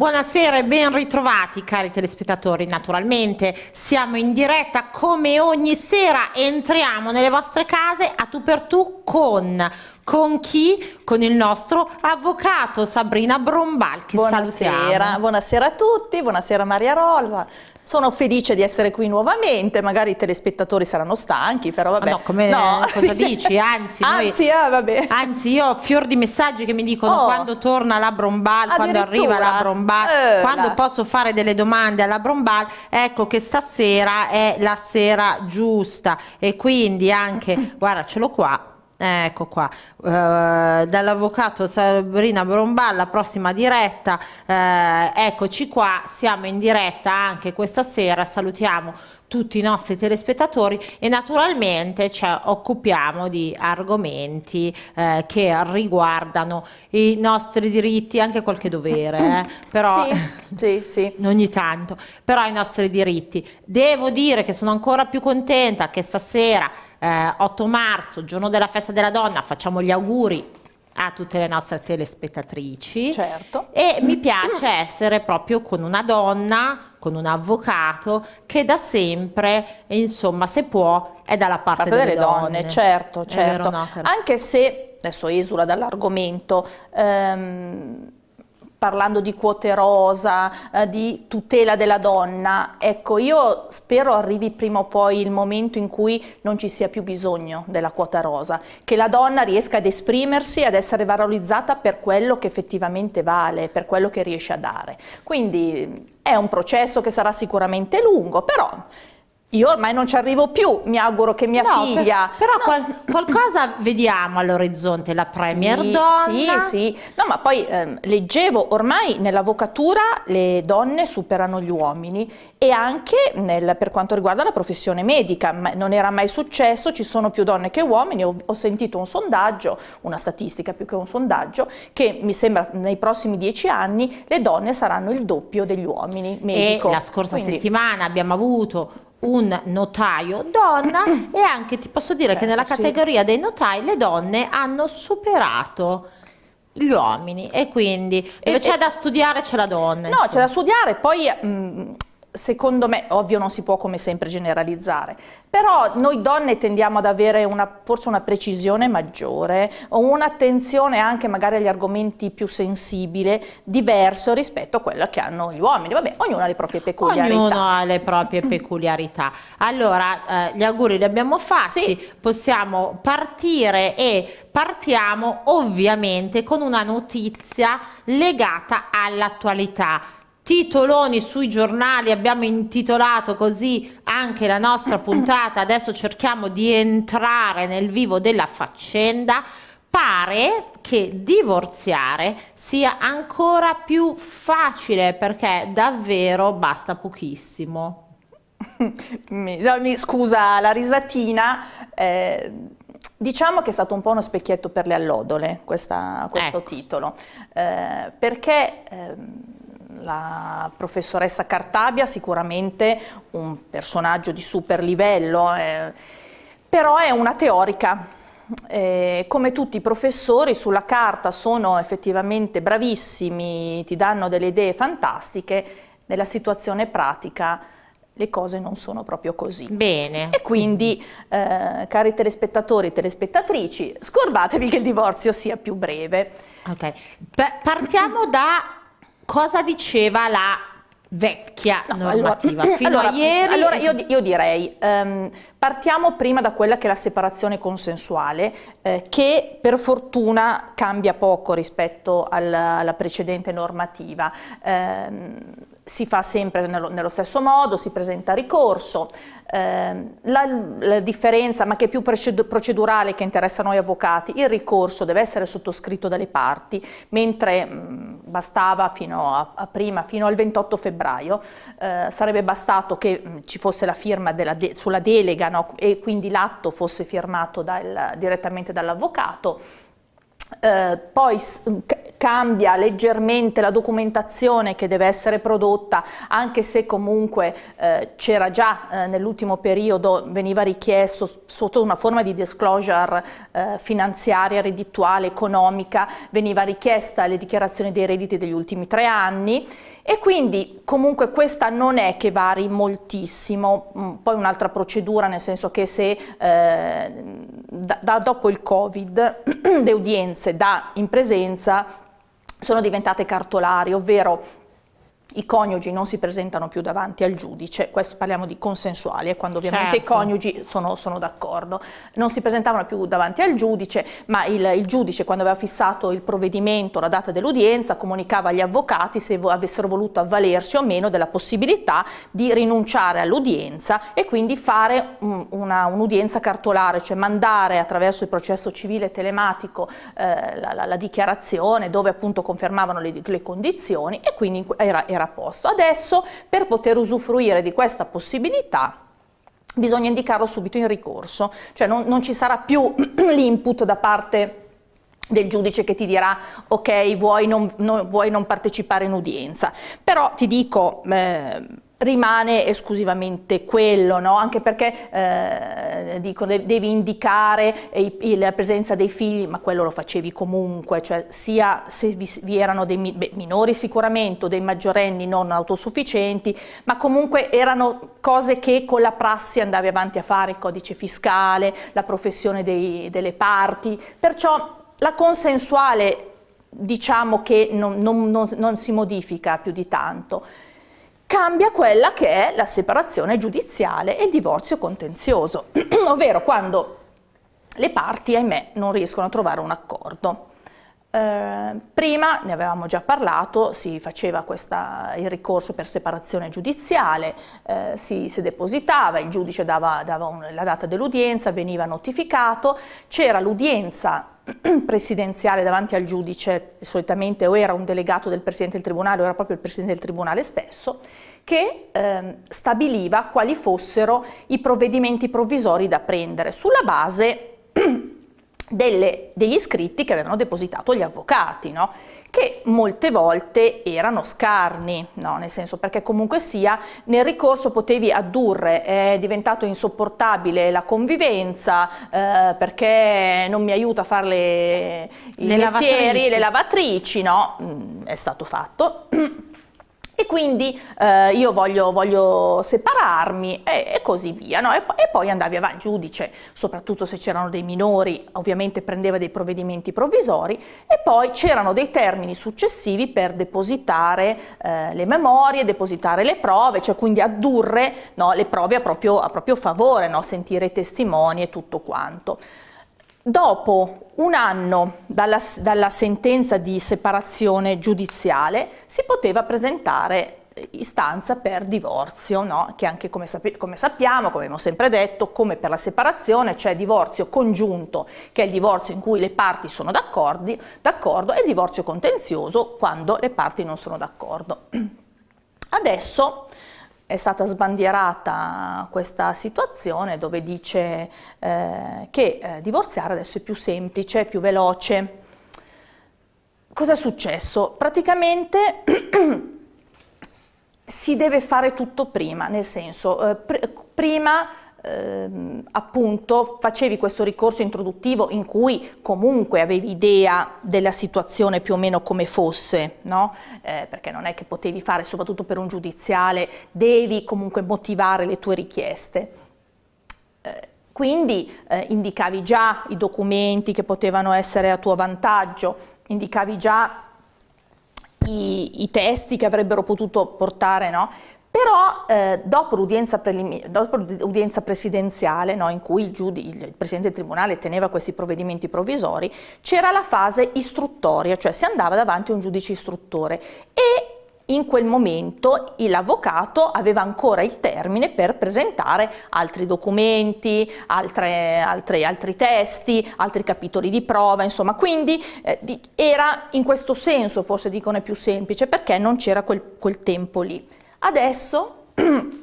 Buonasera e ben ritrovati cari telespettatori, naturalmente siamo in diretta come ogni sera, entriamo nelle vostre case a tu per tu con, con chi? Con il nostro avvocato Sabrina Brombal che buonasera, salutiamo. Buonasera a tutti, buonasera Maria Rosa, sono felice di essere qui nuovamente, magari i telespettatori saranno stanchi, però vabbè. Ah no, come no, cosa dici? Anzi, anzi, ah, vabbè. anzi, io ho fior di messaggi che mi dicono oh. quando torna la Brombal, quando arriva la Brombal, eh, quando la. posso fare delle domande alla Brombal, ecco che stasera è la sera giusta e quindi anche, guarda, ce l'ho qua, Ecco qua, eh, dall'avvocato Sabrina Bromballa, prossima diretta, eh, eccoci qua, siamo in diretta anche questa sera, salutiamo tutti i nostri telespettatori e naturalmente ci cioè, occupiamo di argomenti eh, che riguardano i nostri diritti, anche qualche dovere, eh, però sì, sì, sì. ogni tanto, però i nostri diritti. Devo dire che sono ancora più contenta che stasera eh, 8 marzo, giorno della festa della donna, facciamo gli auguri a tutte le nostre telespettatrici. Certo. E mi piace essere proprio con una donna, con un avvocato che da sempre, insomma, se può, è dalla parte, parte delle, delle donne. donne. Certo, certo. Vero, no, Anche se, adesso esula dall'argomento, ehm, parlando di quote rosa, eh, di tutela della donna. Ecco, io spero arrivi prima o poi il momento in cui non ci sia più bisogno della quota rosa, che la donna riesca ad esprimersi, ad essere valorizzata per quello che effettivamente vale, per quello che riesce a dare. Quindi mm, è un processo che sarà sicuramente lungo, però io ormai non ci arrivo più, mi auguro che mia no, figlia... Per, però no. qual, qualcosa vediamo all'orizzonte, la Premier sì, donna... Sì, sì, no ma poi ehm, leggevo, ormai nell'avvocatura le donne superano gli uomini e anche nel, per quanto riguarda la professione medica, ma non era mai successo, ci sono più donne che uomini, ho, ho, sentito un sondaggio, una statistica più che un sondaggio, che mi sembra nei prossimi dieci anni le donne saranno il doppio degli uomini medico. E la scorsa Quindi, settimana abbiamo avuto un notaio donna e anche ti posso dire certo, che nella categoria sì. dei notai le donne hanno superato gli uomini e quindi dove c'è da studiare c'è la donna. No, c'è da studiare, poi mh, mm, secondo me, ovvio non si può come sempre generalizzare, però noi donne tendiamo ad avere una, forse una precisione maggiore o un'attenzione anche magari agli argomenti più sensibili, diverso rispetto a quella che hanno gli uomini. Vabbè, ognuno ha le proprie peculiarità. Ognuno ha le proprie peculiarità. Allora, eh, gli auguri li abbiamo fatti, sì. possiamo partire e partiamo ovviamente con una notizia legata all'attualità titoloni sui giornali, abbiamo intitolato così anche la nostra puntata, adesso cerchiamo di entrare nel vivo della faccenda, pare che divorziare sia ancora più facile perché davvero basta pochissimo. Mi, no, mi scusa la risatina, eh, diciamo che è stato un po' uno specchietto per le allodole questa, questo ecco. titolo, eh, perché... Eh, la professoressa Cartabia sicuramente un personaggio di super livello, eh, però è una teorica. Eh, come tutti i professori sulla carta sono effettivamente bravissimi, ti danno delle idee fantastiche, nella situazione pratica le cose non sono proprio così. Bene. E quindi, eh, cari telespettatori e telespettatrici, scordatevi che il divorzio sia più breve. Ok, pa partiamo da cosa diceva la vecchia no, normativa eh, allora, fino allora, a ieri allora io, io direi um, partiamo prima da quella che è la separazione consensuale eh, che per fortuna cambia poco rispetto alla, alla precedente normativa um, si fa sempre nello, nello stesso modo si presenta ricorso Ehm, la, la, differenza, ma che è più procedurale che interessa a noi avvocati, il ricorso deve essere sottoscritto dalle parti, mentre mh, mm, bastava fino a, a, prima, fino al 28 febbraio, eh, sarebbe bastato che mh, mm, ci fosse la firma de sulla delega no? e quindi l'atto fosse firmato dal, direttamente dall'avvocato. Eh, poi mm, cambia leggermente la documentazione che deve essere prodotta, anche se comunque eh, c'era già eh, nell'ultimo periodo, veniva richiesto sotto una forma di disclosure eh, finanziaria, reddituale, economica, veniva richiesta le dichiarazioni dei redditi degli ultimi tre anni e quindi comunque questa non è che vari moltissimo, mm, poi un'altra procedura nel senso che se eh, da, da dopo il Covid le udienze da in presenza sono diventate cartolari, ovvero i coniugi non si presentano più davanti al giudice, questo parliamo di consensuali, è quando ovviamente certo. i coniugi sono, sono d'accordo, non si presentavano più davanti al giudice, ma il, il giudice quando aveva fissato il provvedimento, la data dell'udienza, comunicava agli avvocati se avessero voluto avvalersi o meno della possibilità di rinunciare all'udienza e quindi fare un'udienza un cartolare, cioè mandare attraverso il processo civile telematico eh, la, la, la, dichiarazione dove appunto confermavano le, le condizioni e quindi era, era mettere a posto. Adesso per poter usufruire di questa possibilità bisogna indicarlo subito in ricorso, cioè non, non ci sarà più l'input da parte del giudice che ti dirà ok vuoi non, non, vuoi non partecipare in udienza, però ti dico... Eh, rimane esclusivamente quello, no? anche perché eh, dico, devi indicare eh, la presenza dei figli, ma quello lo facevi comunque, cioè sia se vi, erano dei minori sicuramente o dei maggiorenni non autosufficienti, ma comunque erano cose che con la prassi andavi avanti a fare, il codice fiscale, la professione dei, delle parti, perciò la consensuale diciamo che non, non, non, non si modifica più di tanto cambia quella che è la separazione giudiziale e il divorzio contenzioso, ovvero quando le parti, ahimè, non riescono a trovare un accordo. Eh, prima, ne avevamo già parlato, si faceva questa, il ricorso per separazione giudiziale, eh, si, si, depositava, il giudice dava, dava un, la data dell'udienza, veniva notificato, c'era l'udienza presidenziale davanti al giudice, solitamente o era un delegato del Presidente del Tribunale o era proprio il Presidente del Tribunale stesso, che eh, stabiliva quali fossero i provvedimenti provvisori da prendere sulla base delle, degli scritti che avevano depositato gli avvocati. No? che molte volte erano scarni, no? nel senso perché comunque sia nel ricorso potevi addurre è diventato insopportabile la convivenza eh, perché non mi aiuta a fare le, i le mestieri, lavatrici. le lavatrici, no? Mm, è stato fatto. e quindi eh, io voglio, voglio separarmi e, e, così via. No? E, e, poi andavi avanti, il giudice, soprattutto se c'erano dei minori, ovviamente prendeva dei provvedimenti provvisori e poi c'erano dei termini successivi per depositare eh, le memorie, depositare le prove, cioè quindi addurre no, le prove a proprio, a proprio favore, no? sentire i testimoni e tutto quanto. Dopo un anno dalla, dalla, sentenza di separazione giudiziale si poteva presentare eh, istanza per divorzio, no? che anche come, sape, come, sappiamo, come abbiamo sempre detto, come per la separazione c'è cioè divorzio congiunto, che è il divorzio in cui le parti sono d'accordo, e divorzio contenzioso quando le parti non sono d'accordo. Adesso è stata sbandierata questa situazione dove dice eh, che eh, divorziare adesso è più semplice, più veloce. Cos'è successo? Praticamente si deve fare tutto prima, nel senso eh, pr prima ehm, appunto facevi questo ricorso introduttivo in cui comunque avevi idea della situazione più o meno come fosse, no? eh, perché non è che potevi fare, soprattutto per un giudiziale, devi comunque motivare le tue richieste. Eh, quindi eh, indicavi già i documenti che potevano essere a tuo vantaggio, indicavi già i, i testi che avrebbero potuto portare, no? Però eh, dopo, l'udienza presidenziale, no, in cui il, il, Presidente del Tribunale teneva questi provvedimenti provvisori, c'era la fase istruttoria, cioè si andava davanti a un giudice istruttore e in quel momento l'avvocato aveva ancora il termine per presentare altri documenti, altre, altre, altri testi, altri capitoli di prova, insomma, quindi eh, di, era in questo senso, forse dicono è più semplice, perché non c'era quel, quel tempo lì. Adesso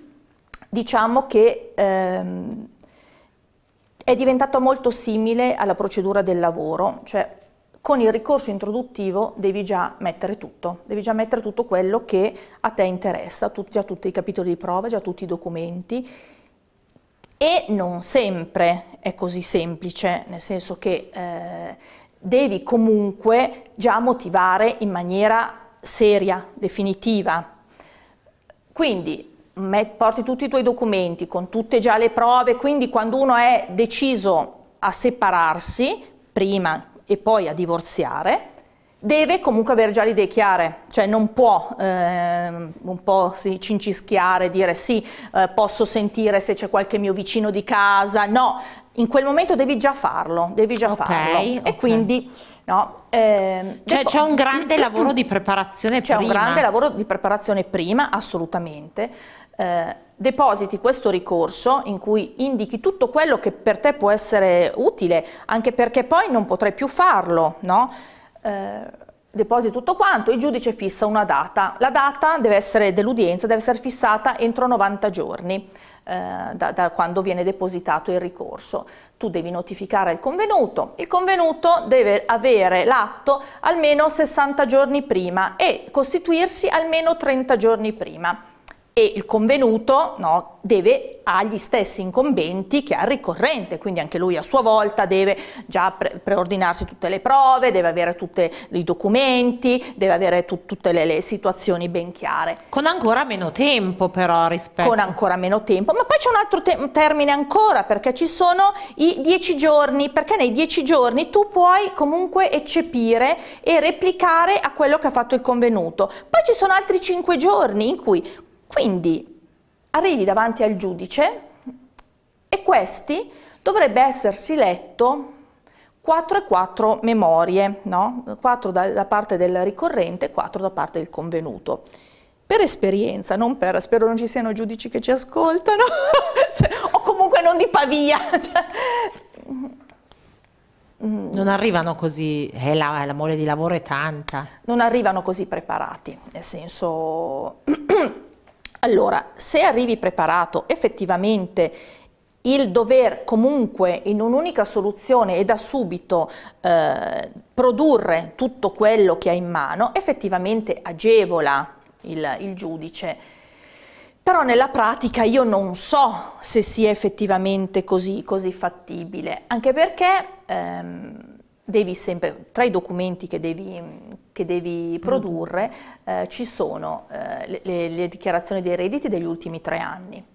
diciamo che ehm, è diventata molto simile alla procedura del lavoro, cioè con il ricorso introduttivo devi già mettere tutto, devi già mettere tutto quello che a te interessa, tu, già tutti i capitoli di prova, già tutti i documenti e non sempre è così semplice, nel senso che eh, devi comunque già motivare in maniera seria, definitiva, quindi porti tutti i tuoi documenti con tutte già le prove, quindi quando uno è deciso a separarsi prima e poi a divorziare, deve comunque avere già le idee chiare, cioè non può eh, un po' sì, cincischiare, dire sì, eh, posso sentire se c'è qualche mio vicino di casa, no, in quel momento devi già farlo, devi già okay, farlo. Okay. E quindi No? Eh, cioè c'è un grande lavoro di preparazione prima. C'è un grande lavoro di preparazione prima, assolutamente. Eh, depositi questo ricorso in cui indichi tutto quello che per te può essere utile, anche perché poi non potrai più farlo, no? Eh, depositi tutto quanto, il giudice fissa una data. La data dell'udienza deve essere fissata entro 90 giorni. Eh, da, da quando viene depositato il ricorso. Tu devi notificare il convenuto, il convenuto deve avere l'atto almeno 60 giorni prima e costituirsi almeno 30 giorni prima e il convenuto no, deve agli stessi incombenti che ha il ricorrente, quindi anche lui a sua volta deve già pre preordinarsi tutte le prove, deve avere tutti i documenti, deve avere tu tutte le, le, situazioni ben chiare. Con ancora meno tempo però rispetto... Con ancora meno tempo, ma poi c'è un altro te termine ancora perché ci sono i dieci giorni, perché nei dieci giorni tu puoi comunque eccepire e replicare a quello che ha fatto il convenuto. Poi ci sono altri cinque giorni in cui quindi arrivi davanti al giudice e questi dovrebbe essersi letto 4 e 4 memorie, no? 4 da, da, parte del ricorrente e 4 da parte del convenuto. Per esperienza, non per, spero non ci siano giudici che ci ascoltano, cioè, o comunque non di Pavia. Cioè. Mm. Non arrivano così, eh, la, la mole di lavoro è tanta. Non arrivano così preparati, nel senso... Allora, se arrivi preparato effettivamente il dover comunque in un'unica soluzione e da subito eh, produrre tutto quello che hai in mano effettivamente agevola il, il giudice. Però nella pratica io non so se sia effettivamente così, così fattibile, anche perché ehm, devi sempre, tra i documenti che devi, che devi mm. produrre eh, ci sono eh, le, le dichiarazioni dei redditi degli ultimi tre anni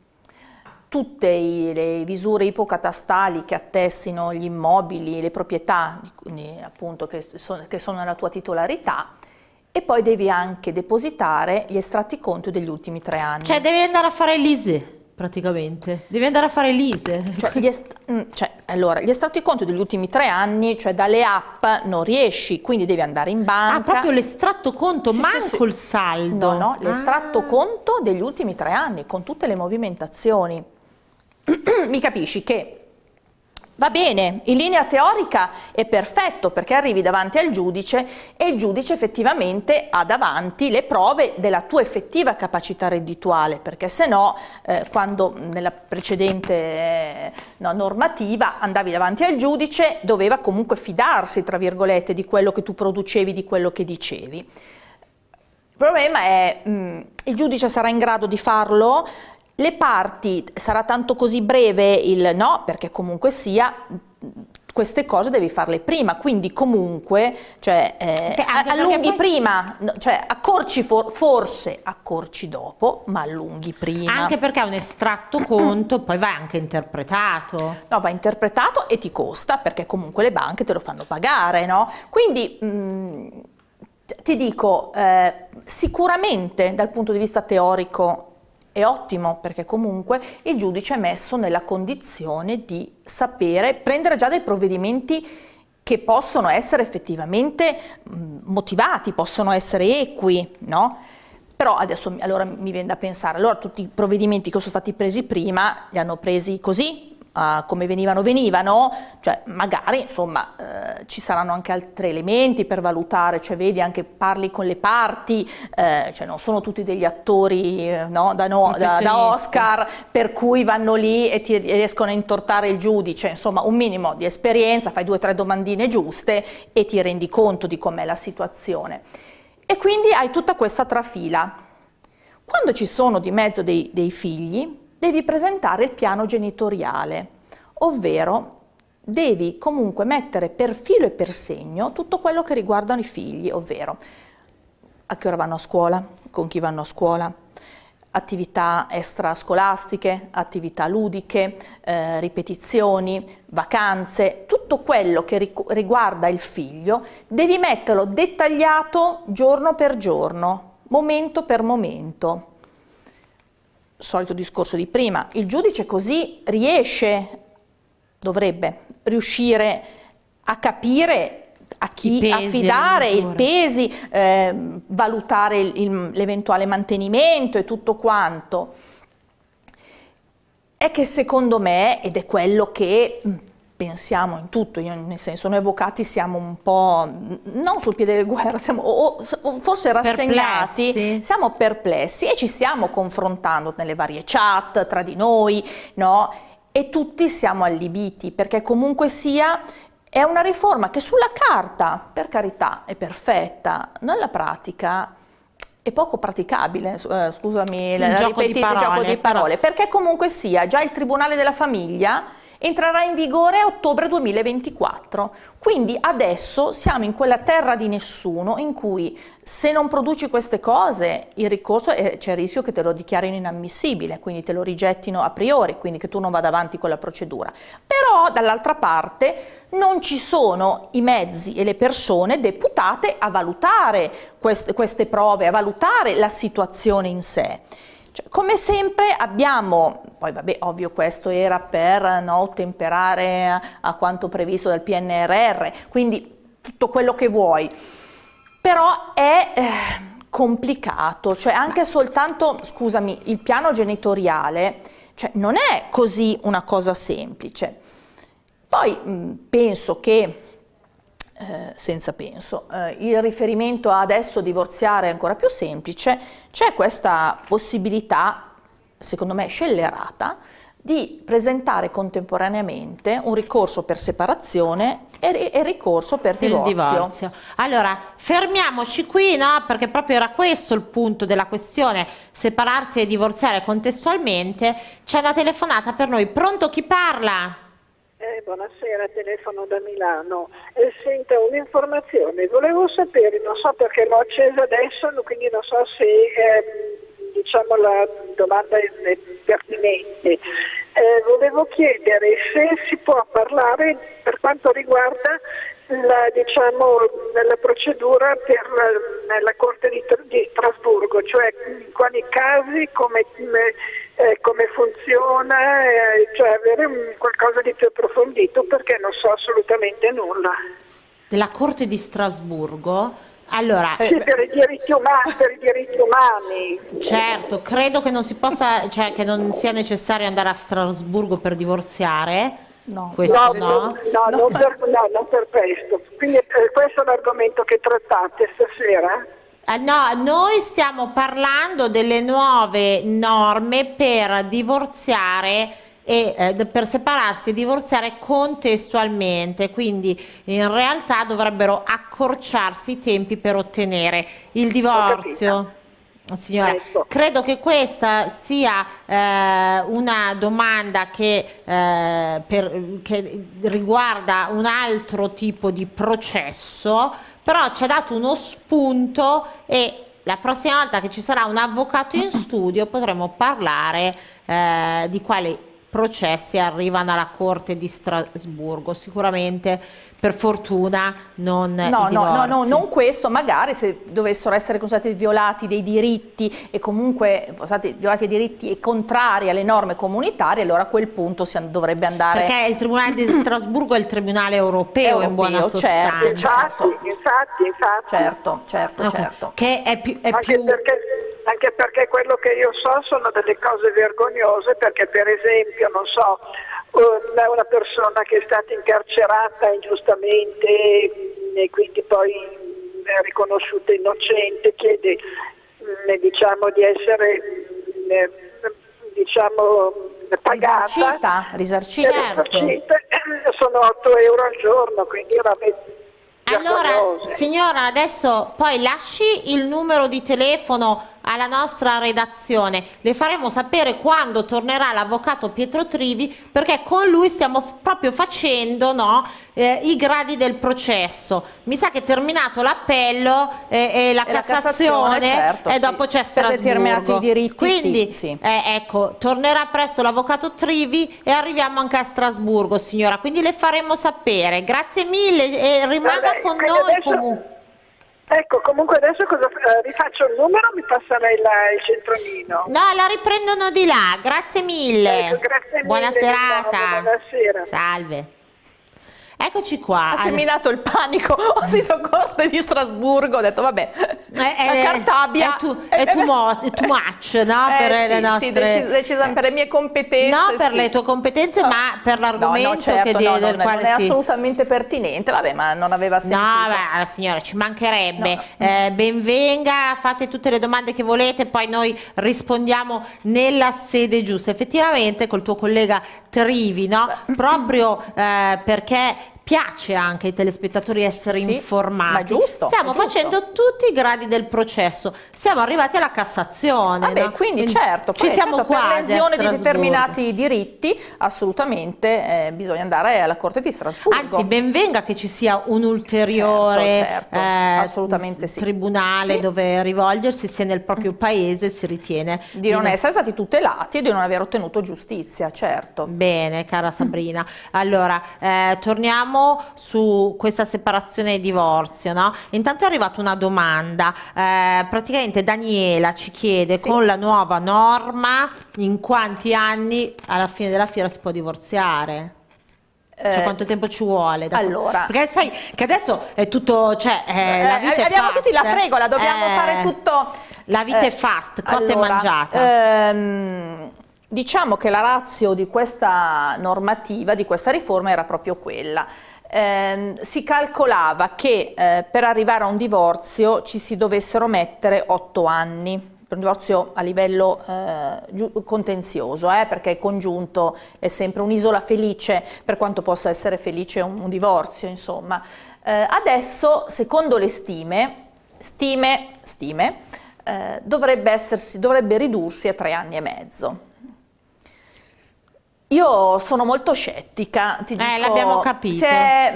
tutte i, le visure ipocatastali che attestino gli immobili, le proprietà appunto, che, sono, che, sono, nella tua titolarità e poi devi anche depositare gli estratti conto degli ultimi tre anni. Cioè devi andare a fare l'ISE praticamente, devi andare a fare l'ISE. Cioè, mm, cioè, allora, gli estratti conto degli ultimi tre anni, cioè dalle app non riesci, quindi devi andare in banca. Ah, proprio l'estratto conto, sì, manco sì, il saldo. No, no, ah. l'estratto conto degli ultimi tre anni, con tutte le movimentazioni. Mi capisci che Va bene, in linea teorica è perfetto perché arrivi davanti al giudice e il giudice effettivamente ha davanti le prove della tua effettiva capacità reddituale, perché se no eh, quando nella precedente eh, normativa andavi davanti al giudice doveva comunque fidarsi, tra virgolette, di quello che tu producevi, di quello che dicevi. Il problema è mh, mm, il giudice sarà in grado di farlo, le parti, sarà tanto così breve il no, perché comunque sia, queste cose devi farle prima, quindi comunque, cioè, eh, sì, allunghi poi... prima, cioè accorci for forse, accorci dopo, ma allunghi prima. Anche perché è un estratto conto, poi va anche interpretato. No, va interpretato e ti costa, perché comunque le banche te lo fanno pagare, no? Quindi... Mh, mm, ti dico, eh, sicuramente dal punto di vista teorico è ottimo perché comunque il giudice è messo nella condizione di sapere prendere già dei provvedimenti che possono essere effettivamente motivati, possono essere equi, no? Però adesso allora mi viene da pensare, allora tutti i provvedimenti che sono stati presi prima li hanno presi così, Uh, come venivano venivano, cioè magari insomma uh, ci saranno anche altri elementi per valutare, cioè vedi anche parli con le parti, uh, cioè non sono tutti degli attori eh, no, da, no, da, da, Oscar per cui vanno lì e ti riescono a intortare il giudice, insomma un minimo di esperienza, fai due o tre domandine giuste e ti rendi conto di com'è la situazione. E quindi hai tutta questa trafila. Quando ci sono di mezzo dei, dei figli, devi presentare il piano genitoriale, ovvero devi comunque mettere per filo e per segno tutto quello che riguardano i figli, ovvero a che ora vanno a scuola, con chi vanno a scuola, attività extrascolastiche, attività ludiche, eh, ripetizioni, vacanze, tutto quello che riguarda il figlio, devi metterlo dettagliato giorno per giorno, momento per momento solito discorso di prima, il giudice così riesce, dovrebbe riuscire a capire a chi pesi, affidare i pesi, eh, valutare l'eventuale mantenimento e tutto quanto. È che secondo me, ed è quello che pensiamo in tutto, io, nel senso noi avvocati siamo un po', non sul piede del guerra, siamo, o, o forse rassegnati, perplessi. siamo perplessi e ci stiamo confrontando nelle varie chat tra di noi, no? E tutti siamo allibiti perché comunque sia è una riforma che sulla carta, per carità, è perfetta, nella pratica è poco praticabile, eh, scusami, sì, la, il, gioco gioco di parole, perché comunque sia già il Tribunale della Famiglia entrerà in vigore a ottobre 2024. Quindi adesso siamo in quella terra di nessuno in cui se non produci queste cose il ricorso è, c'è il rischio che te lo dichiarino inammissibile, quindi te lo rigettino a priori, quindi che tu non vada avanti con la procedura. Però dall'altra parte non ci sono i mezzi e le persone deputate a valutare queste, queste prove, a valutare la situazione in sé. Cioè, come sempre abbiamo, poi vabbè ovvio questo era per no, ottemperare a, quanto previsto dal PNRR, quindi tutto quello che vuoi, però è... Eh, complicato, cioè anche soltanto, scusami, il piano genitoriale, cioè non è così una cosa semplice. Poi penso che eh, senza penso. Eh, il riferimento a adesso divorziare è ancora più semplice, c'è questa possibilità, secondo me scellerata, di presentare contemporaneamente un ricorso per separazione e, e ricorso per divorzio. divorzio. Allora, fermiamoci qui, no? perché proprio era questo il punto della questione, separarsi e divorziare contestualmente. C'è una telefonata per noi. Pronto chi parla? Eh, buonasera, telefono da Milano. Eh, senta un'informazione, volevo sapere, non so perché l'ho accesa adesso, quindi non so se eh, diciamo la domanda è pertinente. Eh, volevo chiedere se si può parlare per quanto riguarda la, diciamo, la procedura per la, eh, la Corte di, di Strasburgo, cioè in quali casi, come, come eh, eh, come funziona, eh, cioè avere un, qualcosa di più approfondito perché non so assolutamente nulla. Della Corte di Strasburgo? Allora, sì, eh, per, i diritti umani, per i diritti umani. Certo, credo che non, si possa, cioè, che non sia necessario andare a Strasburgo per divorziare. No, questo no, no. Non, no, no. Non per, no, non per questo. Quindi eh, questo è l'argomento che trattate stasera? Eh, no, noi stiamo parlando delle nuove norme per divorziare e eh, per separarsi e divorziare contestualmente, quindi in realtà dovrebbero accorciarsi i tempi per ottenere il divorzio. Signora, ecco. credo che questa sia eh, una domanda che, eh, per, che, riguarda un altro tipo di processo però ci ha dato uno spunto e la prossima volta che ci sarà un avvocato in studio potremo parlare eh, di quali processi arrivano alla Corte di Strasburgo. Sicuramente per fortuna non no, no, no, non questo, magari se dovessero essere considerati violati dei diritti e comunque scusate, violati dei diritti e contrari alle norme comunitarie, allora a quel punto si dovrebbe andare... Perché il Tribunale di Strasburgo è il Tribunale europeo, europeo in buona certo, sostanza. Certo, certo. Infatti, infatti. Certo, certo, okay. certo. Che è più... È anche, Perché, anche perché quello che io so sono delle cose vergognose perché per esempio, non so, eh, una, persona che è stata incarcerata ingiustamente mm, e quindi poi mm, è riconosciuta innocente chiede mm, eh, diciamo, di essere eh, diciamo, pagata. Risarcita, risarcita. Certo. risarcita. Sono 8 euro al giorno, quindi era allora, signora, adesso poi lasci il numero di telefono alla nostra redazione. Le faremo sapere quando tornerà l'avvocato Pietro Trivi perché con lui stiamo proprio facendo no, eh, i gradi del processo. Mi sa che terminato l'appello eh, e la Cassazione, la Cassazione certo, e dopo sì, c'è Strasburgo. Per determinati diritti, Quindi, sì, sì. Eh, ecco, tornerà presto l'avvocato Trivi e arriviamo anche a Strasburgo, signora. Quindi le faremo sapere. Grazie mille e rimanga Vabbè, con noi adesso... comunque. Ecco, comunque adesso cosa, eh, rifaccio il numero mi passa lei il centronino. No, la riprendono di là, grazie mille. Ecco, grazie mille. Buona serata. Buonasera. Salve. Eccoci qua. Ha seminato il panico, ho sentito corte di Strasburgo, ho detto vabbè, eh, la eh, cartabia. È, tu, è too, much, too much no? Eh, per sì, le nostre... Sì, decis- decis- eh. per le mie competenze. No, per sì. le tue competenze, ah. ma per l'argomento no, no, certo, che di, no, del non, quale... Non è sì. assolutamente pertinente, vabbè, ma non aveva sentito. No, beh, la signora, ci mancherebbe. No, eh, benvenga, fate tutte le domande che volete, poi noi rispondiamo nella sede giusta. Effettivamente col tuo collega Trivi, no? Proprio eh, perché piace anche ai telespettatori essere sì, informati. Ma giusto. Stiamo giusto. facendo tutti i gradi del processo. Siamo arrivati alla Cassazione. Vabbè, no? quindi, quindi, certo, ci poi, siamo certo, quasi per lesione di determinati diritti, assolutamente eh, bisogna andare alla Corte di Strasburgo. Anzi, benvenga che ci sia un ulteriore certo, certo, eh, sì. tribunale sì. dove rivolgersi se nel proprio paese si ritiene di, non, non essere stati tutelati e di non aver ottenuto giustizia, certo. Bene, cara Sabrina. Allora, eh, torniamo chiediamo su questa separazione e divorzio, no? Intanto è arrivata una domanda, eh, praticamente Daniela ci chiede sì. con la nuova norma in quanti anni alla fine della fiera si può divorziare? Cioè, eh, quanto tempo ci vuole? allora. Perché sai che adesso è tutto. Cioè, eh, la eh, vita eh, abbiamo fast, tutti la fregola, eh. dobbiamo eh, fare tutto. La vita è fast, cotta allora, e mangiata. Ehm, Diciamo che la razio di questa normativa, di questa riforma era proprio quella. Eh, si calcolava che eh, per arrivare a un divorzio ci si dovessero mettere otto anni un divorzio a livello eh, contenzioso, eh, perché il congiunto è sempre un'isola felice, per quanto possa essere felice un, un divorzio, insomma. Eh, adesso, secondo le stime, stime, stime eh, dovrebbe, essersi, dovrebbe ridursi a tre anni e mezzo. Io sono molto scettica, ti eh, dico. eh, l'abbiamo capito. Se,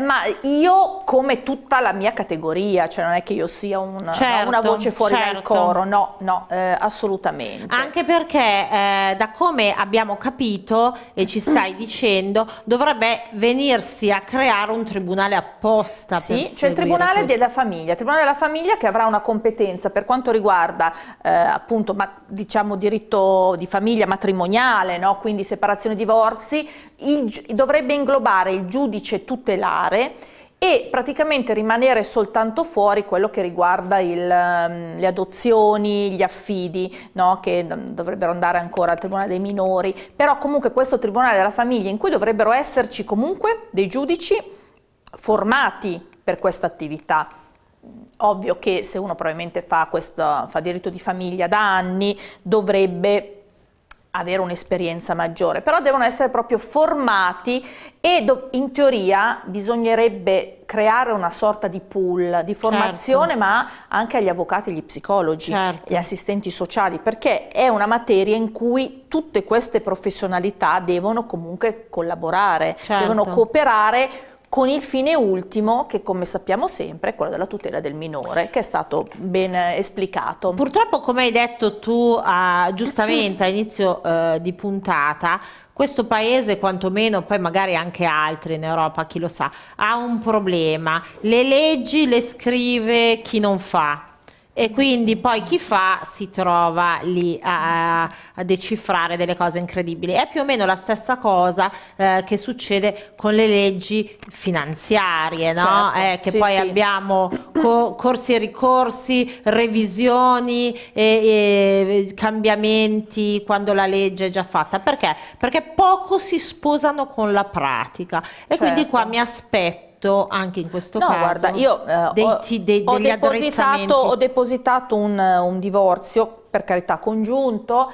ma io, come tutta la mia categoria, cioè non è che io sia un, certo, no, una voce fuori certo. dal coro, no, no, eh, assolutamente. Anche perché, eh, da come abbiamo capito e ci stai dicendo, dovrebbe venirsi a creare un tribunale apposta. Sì, c'è il Tribunale questo. della Famiglia, il Tribunale della Famiglia che avrà una competenza per quanto riguarda eh, appunto, ma, diciamo, diritto di famiglia matrimoniale, no? quindi separazione di divorzio consorzi il, dovrebbe inglobare il giudice tutelare e praticamente rimanere soltanto fuori quello che riguarda il, ehm, le adozioni, gli affidi, no? che dovrebbero andare ancora al Tribunale dei Minori, però comunque questo Tribunale della Famiglia in cui dovrebbero esserci comunque dei giudici formati per questa attività. Ovvio che se uno probabilmente fa, questo, fa diritto di famiglia da anni dovrebbe avere un'esperienza maggiore, però devono essere proprio formati e in teoria bisognerebbe creare una sorta di pool di certo. formazione, certo. ma anche agli avvocati, gli psicologi, certo. gli assistenti sociali, perché è una materia in cui tutte queste professionalità devono comunque collaborare, certo. devono cooperare con il fine ultimo che come sappiamo sempre è quello della tutela del minore che è stato ben esplicato. Purtroppo come hai detto tu ah, giustamente a inizio eh, di puntata questo paese, quantomeno poi magari anche altri in Europa, chi lo sa, ha un problema. Le leggi le scrive chi non fa e quindi poi chi fa si trova lì a, a, decifrare delle cose incredibili. È più o meno la stessa cosa eh, che succede con le leggi finanziarie, no? certo, eh, che sì, poi sì. abbiamo co corsi e ricorsi, revisioni, e, e cambiamenti quando la legge è già fatta. Perché? Perché poco si sposano con la pratica e certo. quindi qua certo. mi aspetto avuto anche in questo no, caso guarda, io, eh, dei, ho, dei, ho, depositato, ho, depositato, un, eh, un divorzio, per carità, congiunto,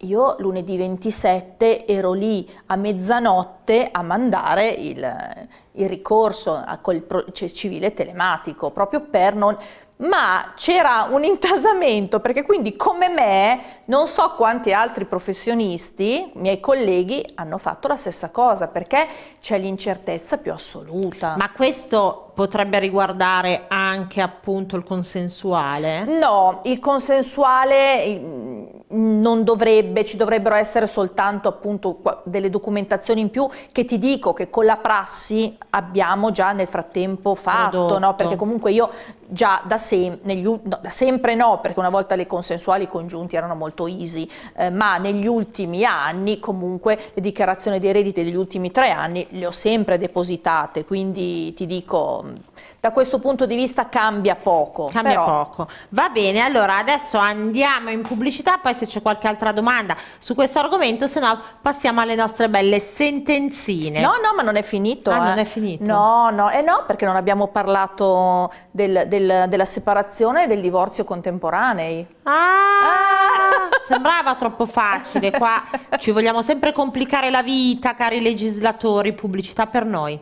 io lunedì 27 ero lì a mezzanotte a mandare il, eh, il ricorso col cioè, civile telematico, proprio per non... Ma c'era un intasamento, perché quindi come me non so quanti altri professionisti, miei colleghi, hanno fatto la stessa cosa perché c'è l'incertezza più assoluta. Ma questo potrebbe riguardare anche appunto il consensuale? No, il consensuale mm, non dovrebbe, ci dovrebbero essere soltanto appunto delle documentazioni in più che ti dico che con la prassi abbiamo già nel frattempo fatto, no? perché comunque io già da, sem negli, no, da sempre no, perché una volta le consensuali congiunti erano molto molto easy, eh, ma negli ultimi anni comunque le dichiarazioni dei redditi degli ultimi tre anni le ho sempre depositate, quindi ti dico da questo punto di vista cambia poco. Cambia però... poco. Va bene, allora adesso andiamo in pubblicità, poi se c'è qualche altra domanda su questo argomento, se no passiamo alle nostre belle sentenzine. No, no, ma non è finito. Ah, eh. non è finito. No, no, eh no, perché non abbiamo parlato del, del, della separazione e del divorzio contemporanei. Ah, ah, sembrava troppo facile qua. Ci vogliamo sempre complicare la vita, cari legislatori, pubblicità per noi.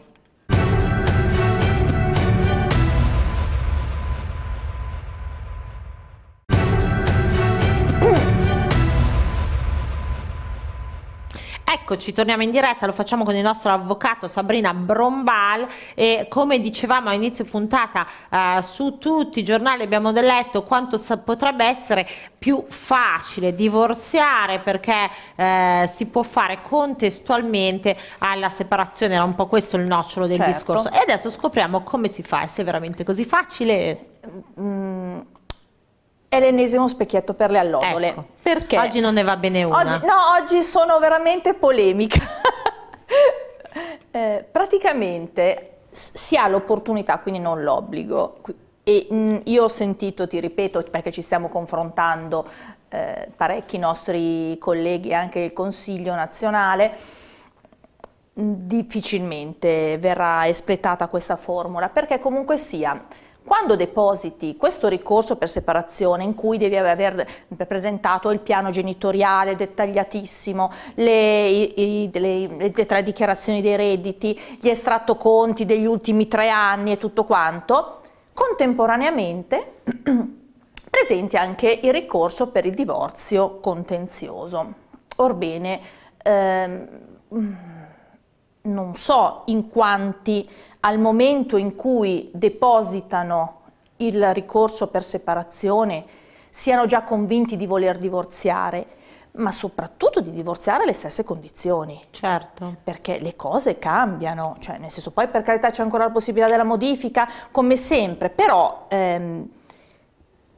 Eccoci, torniamo in diretta, lo facciamo con il nostro avvocato Sabrina Brombal e come dicevamo a inizio puntata eh, su tutti i giornali abbiamo letto quanto potrebbe essere più facile divorziare perché eh, si può fare contestualmente alla separazione, era un po' questo il nocciolo del certo. discorso e adesso scopriamo come si fa e se è veramente così facile. Mm, mm è l'ennesimo specchietto per le allodole. Ecco, Perché? Oggi non ne va bene una. Oggi, no, oggi sono veramente polemica. eh, praticamente si ha l'opportunità, quindi non l'obbligo. E mh, io ho sentito, ti ripeto, perché ci stiamo confrontando eh, parecchi nostri colleghi anche il Consiglio nazionale, difficilmente verrà espletata questa formula, perché comunque sia quando depositi questo ricorso per separazione in cui devi aver presentato il piano genitoriale dettagliatissimo, le, i, le, le, le dichiarazioni dei redditi, gli estratto conti degli ultimi tre anni e tutto quanto, contemporaneamente presenti anche il ricorso per il divorzio contenzioso. Orbene, ehm, non so in quanti al momento in cui depositano il ricorso per separazione siano già convinti di voler divorziare, ma soprattutto di divorziare alle stesse condizioni. Certo. Perché le cose cambiano, cioè nel senso poi per carità c'è ancora la possibilità della modifica, come sempre, però ehm,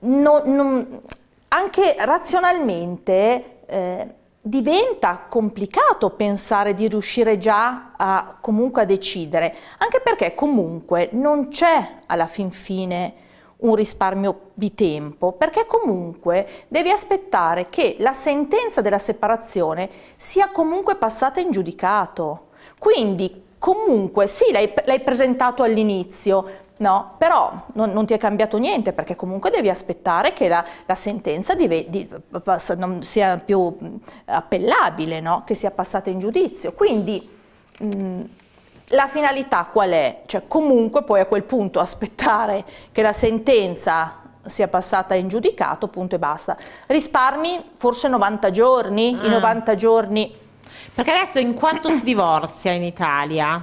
no, non, anche razionalmente eh, diventa complicato pensare di riuscire già a, comunque a decidere, anche perché comunque non c'è alla fin fine un risparmio di tempo, perché comunque devi aspettare che la sentenza della separazione sia comunque passata in giudicato. Quindi comunque sì, l'hai presentato all'inizio, No, però non, non, ti è cambiato niente perché comunque devi aspettare che la, la sentenza di, di, sia più mm, appellabile, no? che sia passata in giudizio. Quindi mh, mm, la finalità qual è? Cioè comunque puoi a quel punto aspettare che la sentenza sia passata in giudicato, punto e basta. Risparmi forse 90 giorni, mm. i 90 ah. giorni perché adesso in quanto si divorzia in Italia?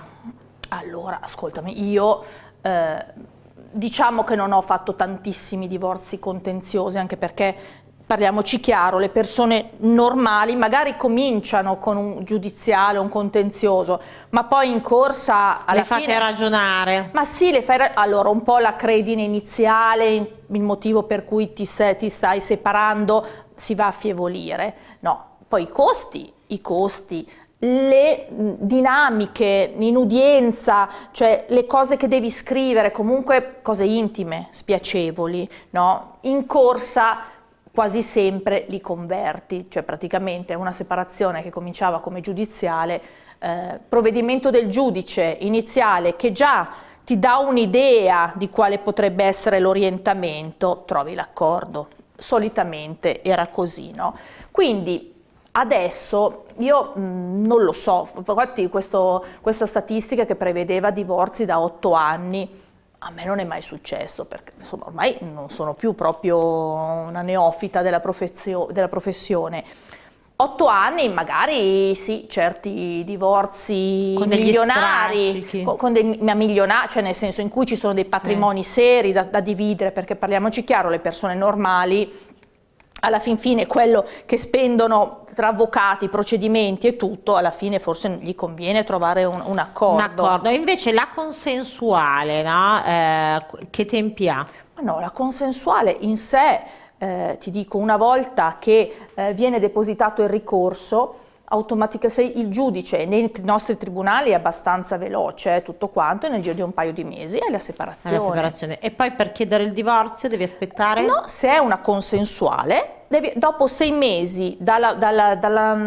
Allora, ascoltami, io... Eh, diciamo che non ho fatto tantissimi divorzi contenziosi, anche perché parliamoci chiaro, le persone normali magari cominciano con un giudiziale, un contenzioso, ma poi in corsa alla le fine... ragionare. Ma sì, le fai Allora, un po' la credine iniziale, il motivo per cui ti, sei, ti stai separando, si va a fievolire. No, poi i costi, i costi, le dinamiche in udienza, cioè le cose che devi scrivere, comunque cose intime, spiacevoli, no? In corsa quasi sempre li converti, cioè praticamente una separazione che cominciava come giudiziale, eh, provvedimento del giudice iniziale che già ti dà un'idea di quale potrebbe essere l'orientamento, trovi l'accordo. Solitamente era così, no? Quindi Adesso io mh, mm, non lo so, infatti questo, questa statistica che prevedeva divorzi da otto anni, a me non è mai successo perché insomma, ormai non sono più proprio una neofita della, della professione. Otto anni, magari sì, certi divorzi con milionari, con, con dei milionari, cioè nel senso in cui ci sono dei patrimoni sì. seri da, da dividere, perché parliamoci chiaro, le persone normali alla fin fine quello che spendono tra avvocati, procedimenti e tutto, alla fine forse gli conviene trovare un, un accordo. Un accordo, invece la consensuale, no? eh, che tempi ha? Ma no, la consensuale in sé, eh, ti dico, una volta che eh, viene depositato il ricorso, automaticamente il giudice nei nostri tribunali è abbastanza veloce eh, tutto quanto nel giro di un paio di mesi è la separazione. È la separazione. E poi per chiedere il divorzio devi aspettare? No, se è una consensuale, devi, dopo sei mesi dalla, dalla, dalla,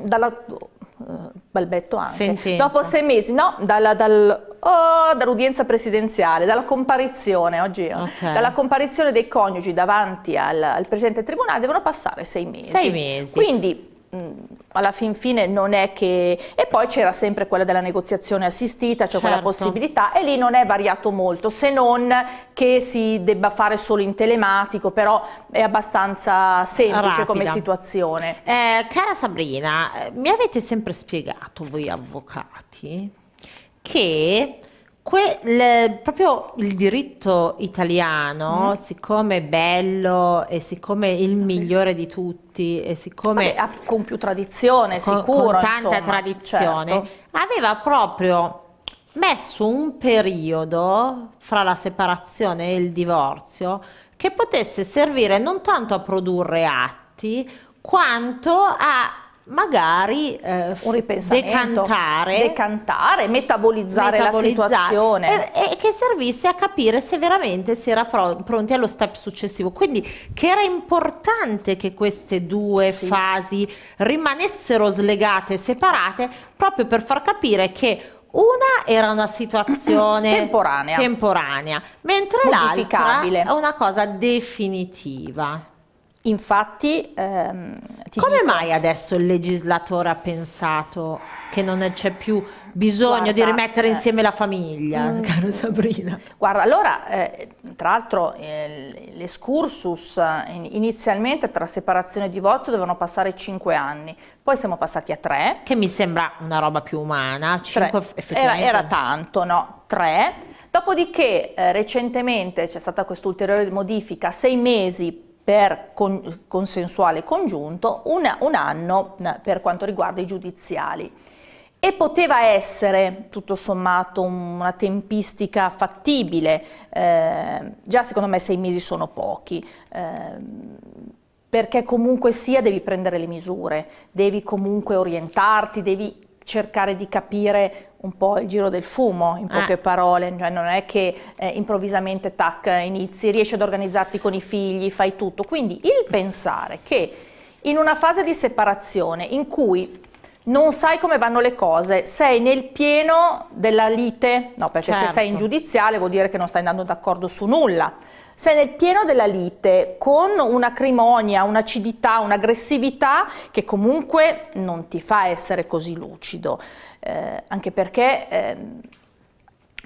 dalla uh, balbetto anche, Sentenza. dopo sei mesi, no, dalla, dal, oh, dall'udienza presidenziale, dalla comparizione, oggi, okay. dalla comparizione dei coniugi davanti al, al Presidente del Tribunale devono passare sei mesi. Sei mesi. Quindi Mm, alla fin fine non è che... E poi c'era sempre quella della negoziazione assistita, cioè certo. quella possibilità, e lì non è variato molto, se non che si debba fare solo in telematico, però è abbastanza semplice Rapida. come situazione. Eh, cara Sabrina, eh, mi avete sempre spiegato voi avvocati che Quel, proprio il diritto italiano, mm. siccome è bello e siccome è il migliore di tutti e siccome... Vabbè, ah, con più tradizione, con, sicuro. Con tanta insomma, certo. tradizione, certo. aveva proprio messo un periodo fra la separazione e il divorzio che potesse servire non tanto a produrre atti quanto a magari eh, un ripensamento, decantare, decantare metabolizzare, metabolizzare, la situazione e, e, che servisse a capire se veramente si era pro pronti allo step successivo quindi che era importante che queste due sì. fasi rimanessero slegate separate proprio per far capire che una era una situazione temporanea, temporanea mentre l'altra è una cosa definitiva Infatti, ehm, come dico... mai adesso il legislatore ha pensato che non c'è più bisogno guarda, di rimettere eh, insieme la famiglia, mm, caro Sabrina? Guarda, allora, eh, tra l'altro, eh, l'escursus inizialmente tra separazione e divorzio dovevano passare 5 anni, poi siamo passati a 3. Che mi sembra una roba più umana, 5 era, era tanto, no? 3. Dopodiché, eh, recentemente c'è stata questa ulteriore modifica, 6 mesi per con, consensuale congiunto, una, un anno eh, per quanto riguarda i giudiziali. E poteva essere, tutto sommato, una tempistica fattibile, eh, già secondo me sei mesi sono pochi, eh, perché comunque sia devi prendere le misure, devi comunque orientarti, devi cercare di capire un po' il giro del fumo, in eh. poche ah. parole, cioè non è che eh, improvvisamente tac inizi, riesci ad organizzarti con i figli, fai tutto. Quindi il pensare che in una fase di separazione in cui non sai come vanno le cose, sei nel pieno della lite, no perché certo. se sei certo. in giudiziale vuol dire che non stai andando d'accordo su nulla, sei nel pieno della lite con un'acrimonia, un'acidità, un'aggressività che comunque non ti fa essere così lucido eh, anche perché ehm,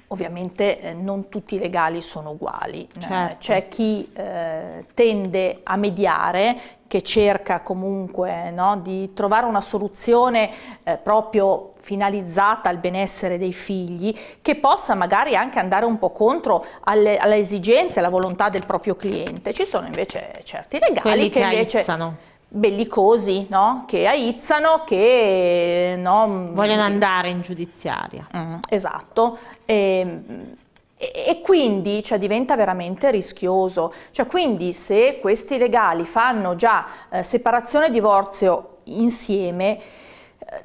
ovviamente eh, non tutti i legali sono uguali, eh, certo. eh, c'è chi eh, tende a mediare, che cerca comunque no, di trovare una soluzione eh, proprio finalizzata al benessere dei figli, che possa magari anche andare un po' contro alle, alle esigenze e alla volontà del proprio cliente. Ci sono invece certi legali Quelli che, che invece... Aizzano bellicosi no? che aizzano, che no? Mm, vogliono andare in giudiziaria. Mm, esatto. Ehm, e, e quindi cioè, diventa veramente rischioso. Cioè, quindi se questi legali fanno già eh, separazione e divorzio insieme,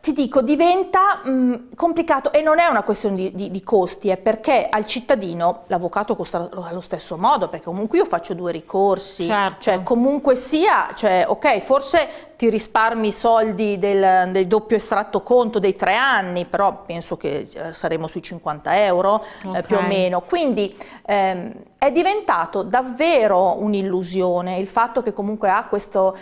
ti dico, diventa mh, mm, complicato e non è una questione di, di, di costi, è perché al cittadino l'avvocato costa allo stesso modo, perché comunque io faccio due ricorsi, certo. cioè comunque sia, cioè, ok, forse ti risparmi i soldi del, del, doppio estratto conto dei tre anni, però penso che eh, saremo sui 50 euro okay. eh, più o meno, quindi ehm, è diventato davvero un'illusione il fatto che comunque a ah, questo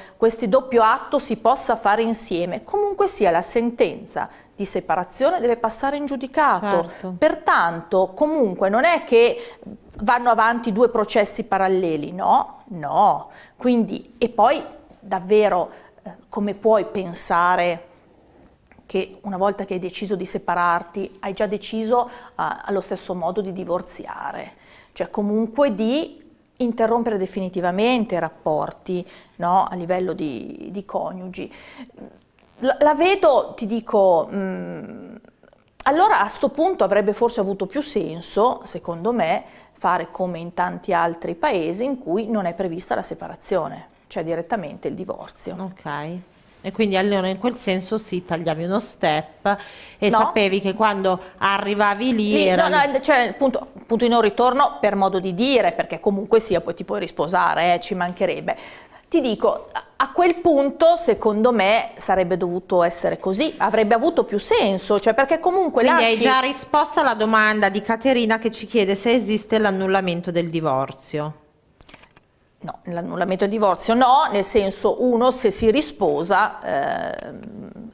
doppio atto si possa fare insieme. Comunque sia la sentenza di separazione deve passare in giudicato. Certo. Pertanto comunque non è che vanno avanti due processi paralleli, no, no. Quindi, e poi davvero eh, come puoi pensare che una volta che hai deciso di separarti hai già deciso eh, allo stesso modo di divorziare? cioè comunque di interrompere definitivamente i rapporti no? a livello di, di coniugi. La, la, vedo, ti dico, mh, mm, allora a questo punto avrebbe forse avuto più senso, secondo me, fare come in tanti altri paesi in cui non è prevista la separazione, cioè direttamente il divorzio. Ok. E quindi allora in quel senso sì, tagliavi uno step e no. sapevi che quando arrivavi lì, lì era... No, no, cioè punto, punto di non ritorno per modo di dire, perché comunque sia, poi ti puoi risposare, eh, ci mancherebbe. Ti dico, a quel punto secondo me sarebbe dovuto essere così, avrebbe avuto più senso, cioè perché comunque Quindi lasci... hai già risposto alla domanda di Caterina che ci chiede se esiste l'annullamento del divorzio. No, l'annullamento del divorzio no, nel senso uno se si risposa eh,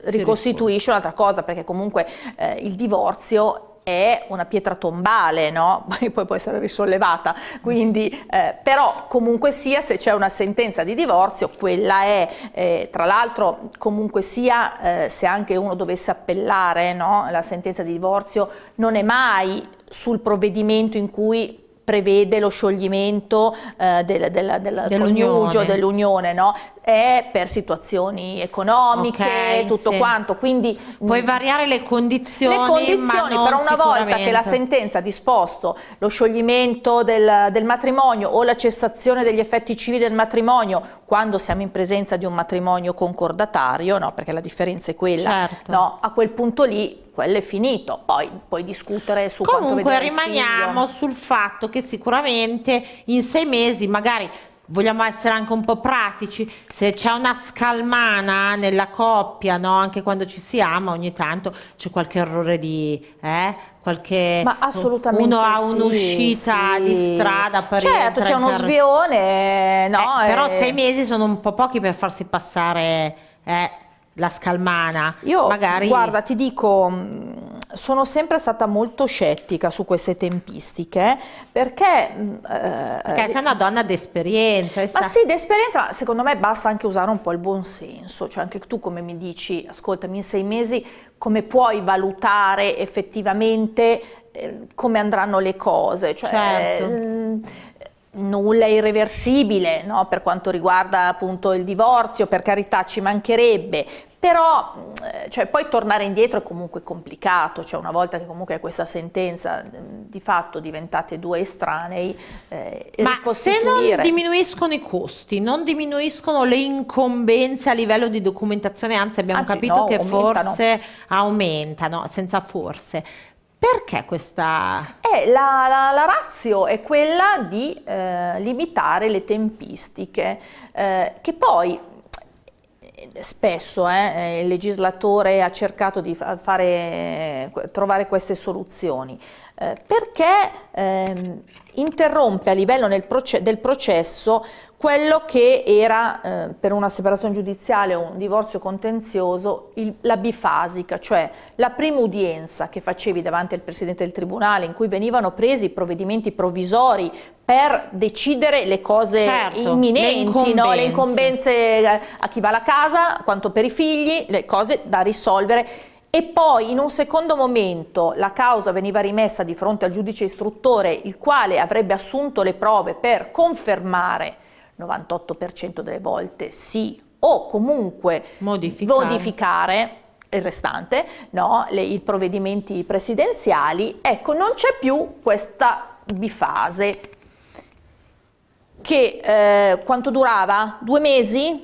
ricostituisce un'altra cosa perché comunque eh, il divorzio è una pietra tombale, no? Poi, poi può essere risollevata, quindi eh, però comunque sia se c'è una sentenza di divorzio, quella è, eh, tra l'altro comunque sia eh, se anche uno dovesse appellare, no? La sentenza di divorzio non è mai sul provvedimento in cui prevede lo scioglimento eh, del, del, del dell'unione, dell no? è per situazioni economiche, okay, tutto sì. quanto. Quindi puoi variare le condizioni. Le condizioni, però una volta che la sentenza ha disposto lo scioglimento del, del matrimonio o la cessazione degli effetti civili del matrimonio, quando siamo in presenza di un matrimonio concordatario, no? perché la differenza è quella, certo. no? a quel punto lì quello è finito, poi puoi discutere su Comunque, quanto Comunque rimaniamo sul fatto che sicuramente in sei mesi magari vogliamo essere anche un po' pratici, se c'è una scalmana nella coppia, no? anche quando ci si ama, ogni tanto c'è qualche errore di... Eh? Qualche, Ma assolutamente uno ha un'uscita sì, sì. di strada per certo c'è uno svione no, eh, eh, però sei mesi sono un po' pochi per farsi passare eh, la scalmana. Io, magari... guarda, ti dico, mm, sono sempre stata molto scettica su queste tempistiche perché... Mm, eh, perché sei una donna d'esperienza. Ma sa... sì, d'esperienza, secondo me basta anche usare un po' il buon senso, cioè anche tu come mi dici, ascoltami, in sei mesi come puoi valutare effettivamente eh, come andranno le cose? Cioè, certo. eh, nulla è irreversibile no? per quanto riguarda appunto il divorzio, per carità ci mancherebbe, però eh, cioè, poi tornare indietro è comunque complicato, cioè, una volta che comunque è questa sentenza di fatto diventate due estranei, eh, Ma se non diminuiscono i costi, non diminuiscono le incombenze a livello di documentazione, anzi abbiamo anzi, capito no, che aumentano. forse aumentano, senza forse, perché questa... Eh, la, la, la, razio è quella di eh, limitare le tempistiche, eh, che poi eh, spesso eh, il legislatore ha cercato di fare, eh, trovare queste soluzioni, eh, perché ehm, interrompe a livello proce del processo quello che era eh, per una separazione giudiziale o un divorzio contenzioso il, la bifasica, cioè la prima udienza che facevi davanti al Presidente del Tribunale in cui venivano presi i provvedimenti provvisori per decidere le cose certo, imminenti, le, no? le incombenze eh, a chi va alla casa, quanto per i figli, le cose da risolvere e poi in un secondo momento la causa veniva rimessa di fronte al giudice istruttore, il quale avrebbe assunto le prove per confermare 98% delle volte sì o comunque modificare, modificare il restante, no, le, i provvedimenti presidenziali, ecco non c'è più questa bifase che eh, quanto durava? Due mesi?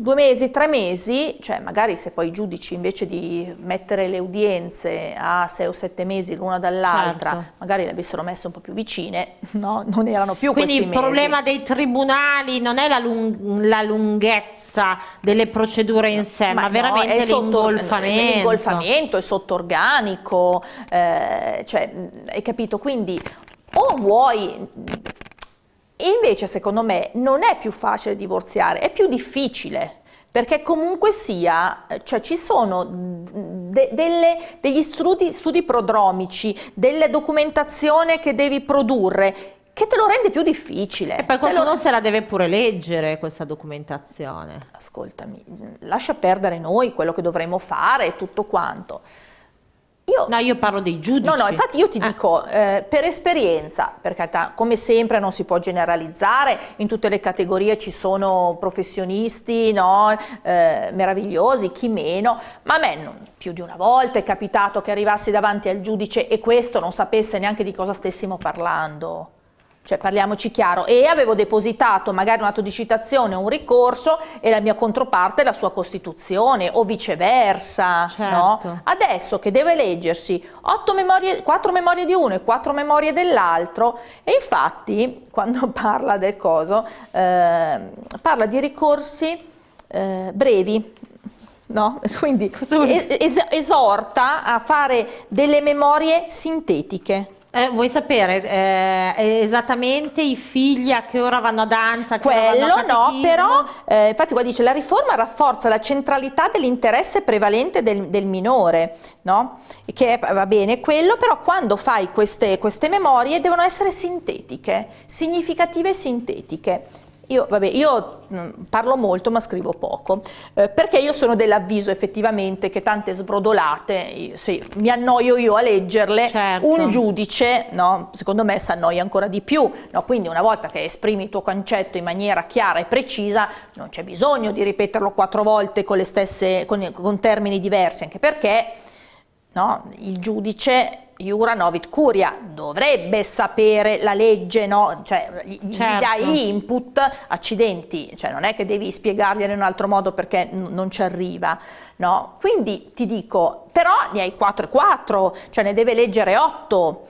due mesi, tre mesi, cioè magari se poi i giudici invece di mettere le udienze a sei o sette mesi l'una dall'altra, certo. magari le avessero messe un po' più vicine, no? non erano più Quindi questi mesi. Quindi il problema dei tribunali non è la, lung la lunghezza delle procedure in sé, ma, ma no, veramente l'ingolfamento. L'ingolfamento è sottorganico, eh, cioè, hai capito? Quindi o vuoi e invece secondo me non è più facile divorziare, è più difficile perché comunque sia, cioè ci sono de delle, degli studi, studi prodromici, della documentazione che devi produrre che te lo rende più difficile. E poi qualcuno lo... se la deve pure leggere questa documentazione. Ascoltami, lascia perdere noi quello che dovremmo fare e tutto quanto. Io, no, io parlo dei giudici. No, no, infatti io ti ah. dico, Eh, per esperienza, per carità, come sempre non si può generalizzare, in tutte le categorie ci sono professionisti no, eh, meravigliosi, chi meno, ma a me non, più di una volta è capitato che arrivassi davanti al giudice e questo non sapesse neanche di cosa stessimo parlando. Cioè, parliamoci chiaro, e avevo depositato magari un atto di citazione o un ricorso e la mia controparte la sua Costituzione o viceversa, certo. no? Adesso che deve leggersi memorie, 4 memorie di uno e 4 memorie dell'altro e infatti quando parla del coso eh, parla di ricorsi eh, brevi, No? Quindi es esorta a fare delle memorie sintetiche. Eh, vuoi sapere eh, esattamente i figli a che ora vanno a danza? Quello a no, però eh, infatti qua dice la riforma rafforza la centralità dell'interesse prevalente del, del, minore, no? che va bene quello, però quando fai queste, queste memorie devono essere sintetiche, significative e sintetiche. Io, vabbè, io mm, parlo molto ma scrivo poco, eh, perché io sono dell'avviso effettivamente che tante sbrodolate, se mi annoio io a leggerle, certo. un giudice, no, secondo me, si annoia ancora di più. No? Quindi una volta che esprimi il tuo concetto in maniera chiara e precisa, non c'è bisogno di ripeterlo quattro volte con, stesse, con, con termini diversi, anche perché no, il giudice Novit Curia dovrebbe sapere la legge, no? cioè, gli, certo. dai gli input, accidenti, cioè, non è che devi spiegarglielo in un altro modo perché non ci arriva. No? Quindi ti dico, però ne hai 4 e 4, cioè ne deve leggere 8.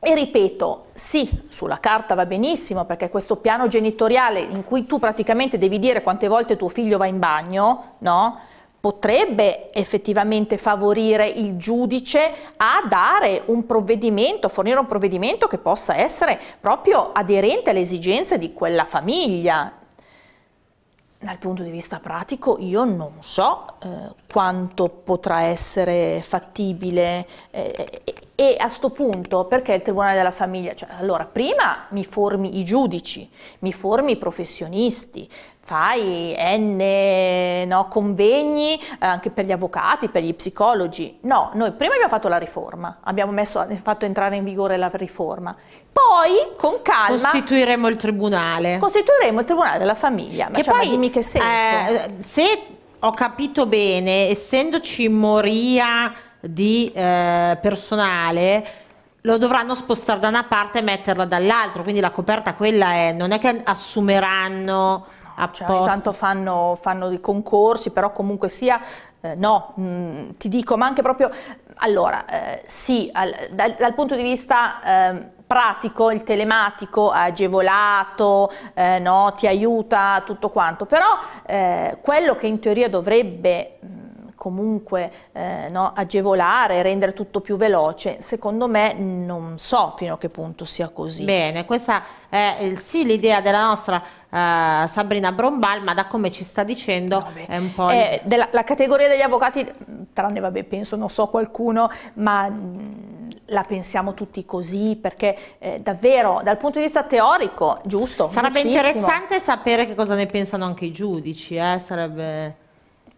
E ripeto, sì, sulla carta va benissimo perché questo piano genitoriale in cui tu praticamente devi dire quante volte tuo figlio va in bagno, no? potrebbe effettivamente favorire il giudice a dare un provvedimento, fornire un provvedimento che possa essere proprio aderente alle esigenze di quella famiglia. Dal punto di vista pratico io non so eh, quanto potrà essere fattibile eh, e a questo punto perché il Tribunale della Famiglia? Cioè, allora, prima mi formi i giudici, mi formi i professionisti, fai N no, convegni eh, anche per gli avvocati, per gli psicologi. No, noi prima abbiamo fatto la riforma, abbiamo messo, fatto entrare in vigore la riforma. Poi, con calma... Costituiremo il tribunale. Costituiremo il tribunale della famiglia. Ma, cioè, poi, ma dimmi che senso. Eh, se ho capito bene, essendoci moria di eh, personale, lo dovranno spostare da una parte e metterla dall'altra, quindi la coperta quella è, non è che assumeranno apposta. Cioè, tanto fanno, fanno dei concorsi, però comunque sia eh, no, mh, mm, ti dico, ma anche proprio, allora, eh, sì, al, dal, dal, punto di vista eh, pratico il telematico agevolato, eh, no, ti aiuta, tutto quanto, però eh, quello che in teoria dovrebbe mm, comunque eh, no, agevolare, rendere tutto più veloce, secondo me non so fino a che punto sia così. Bene, questa è sì l'idea della nostra eh, Sabrina Brombal, ma da come ci sta dicendo vabbè. è un po'... Eh, della, la categoria degli avvocati, tranne vabbè penso, non so qualcuno, ma mm, la pensiamo tutti così perché eh, davvero dal punto di vista teorico, giusto? Sarebbe interessante sapere che cosa ne pensano anche i giudici, eh, sarebbe...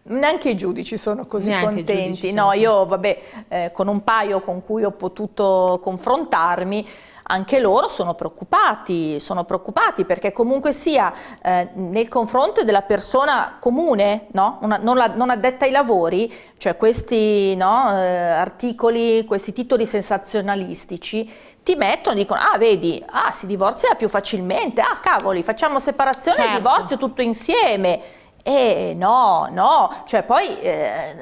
Neanche i giudici sono così Neanche contenti. No, sono... io vabbè, eh, con un paio con cui ho potuto confrontarmi, anche loro sono preoccupati, sono preoccupati perché comunque sia eh, nel confronto della persona comune, no? Una, non, la, non, addetta ai lavori, cioè questi no, eh, articoli, questi titoli sensazionalistici, ti mettono e dicono, ah vedi, ah, si divorzia più facilmente, ah cavoli, facciamo separazione certo. e divorzio tutto insieme. Eh no, no, cioè poi eh,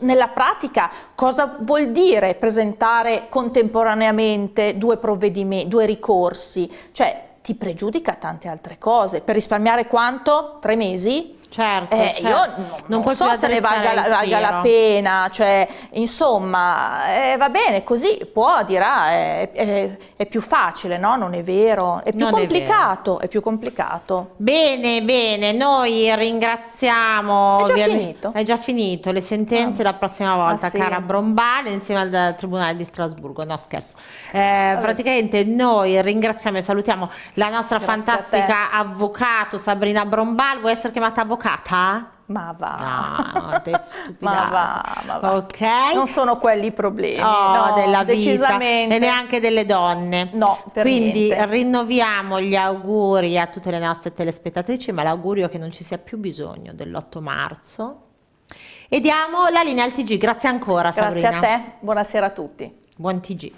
nella pratica cosa vuol dire presentare contemporaneamente due provvedimenti, due ricorsi? Cioè ti pregiudica tante altre cose. Per risparmiare quanto? Tre mesi? Certo, eh, certo. io non, non, non so se ne valga, la, valga la, pena, cioè, insomma, eh, va bene, così può, dirà, è, è, è, più facile, no? Non è vero, è più non complicato, è, è, più complicato. Bene, bene, noi ringraziamo... È già finito. È già finito, le sentenze ah. la prossima volta, ah, sì. cara Brombale, insieme al Tribunale di Strasburgo, no scherzo. Eh, praticamente noi ringraziamo e salutiamo la nostra Grazie fantastica avvocato Sabrina Brombal, vuoi essere chiamata avvocato? avvocata? Ma va. No, ah, ma va, ma va. Okay. Non sono quelli i problemi oh, no, della vita e neanche delle donne. No, Quindi niente. rinnoviamo gli auguri a tutte le nostre telespettatrici, ma l'augurio che non ci sia più bisogno dell'8 marzo. E diamo la linea al TG. Grazie ancora, Grazie Sabrina. Grazie a te. Buonasera a tutti. Buon TG.